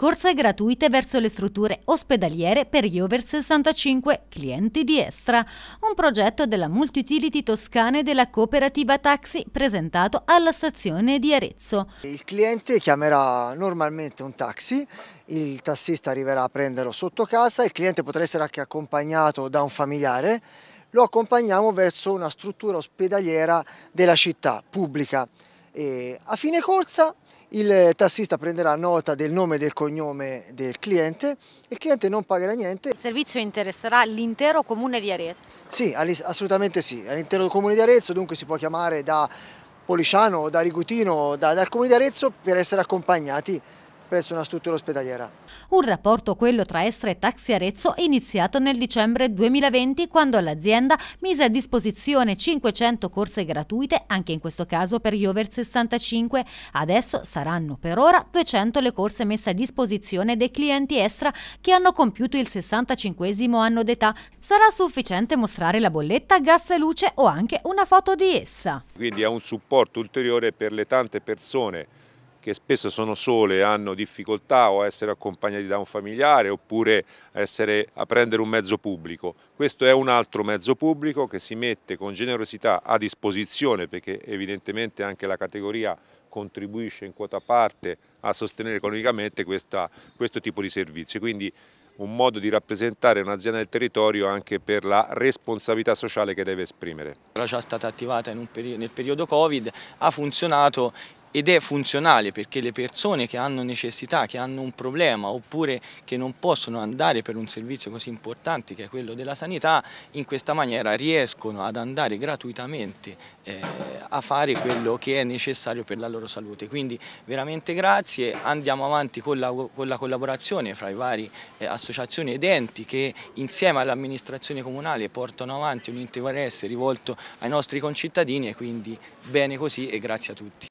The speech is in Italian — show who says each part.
Speaker 1: Corse gratuite verso le strutture ospedaliere per gli over 65 clienti di Estra, un progetto della Multiutility Toscana e della cooperativa taxi presentato alla stazione di Arezzo.
Speaker 2: Il cliente chiamerà normalmente un taxi, il tassista arriverà a prenderlo sotto casa, il cliente potrà essere anche accompagnato da un familiare lo accompagniamo verso una struttura ospedaliera della città pubblica. E a fine corsa il tassista prenderà nota del nome e del cognome del cliente, il cliente non pagherà niente.
Speaker 1: Il servizio interesserà l'intero comune di Arezzo?
Speaker 2: Sì, assolutamente sì, all'intero comune di Arezzo, dunque si può chiamare da Policiano, da Rigutino, da, dal comune di Arezzo per essere accompagnati presso una struttura ospedaliera.
Speaker 1: Un rapporto quello tra Estra e Taxi Arezzo iniziato nel dicembre 2020 quando l'azienda mise a disposizione 500 corse gratuite, anche in questo caso per gli over 65. Adesso saranno per ora 200 le corse messe a disposizione dei clienti Estra che hanno compiuto il 65 anno d'età. Sarà sufficiente mostrare la bolletta, gas e luce o anche una foto di essa.
Speaker 3: Quindi è un supporto ulteriore per le tante persone che spesso sono sole e hanno difficoltà o a essere accompagnati da un familiare oppure essere, a prendere un mezzo pubblico. Questo è un altro mezzo pubblico che si mette con generosità a disposizione perché evidentemente anche la categoria contribuisce in quota parte a sostenere economicamente questa, questo tipo di servizi. Quindi un modo di rappresentare un'azienda del territorio anche per la responsabilità sociale che deve esprimere.
Speaker 4: Era già stata attivata peri nel periodo Covid, ha funzionato ed è funzionale perché le persone che hanno necessità, che hanno un problema oppure che non possono andare per un servizio così importante che è quello della sanità, in questa maniera riescono ad andare gratuitamente eh, a fare quello che è necessario per la loro salute. Quindi veramente grazie, andiamo avanti con la, con la collaborazione fra i vari eh, associazioni ed enti che insieme all'amministrazione comunale portano avanti un interesse rivolto ai nostri concittadini e quindi bene così e grazie a tutti.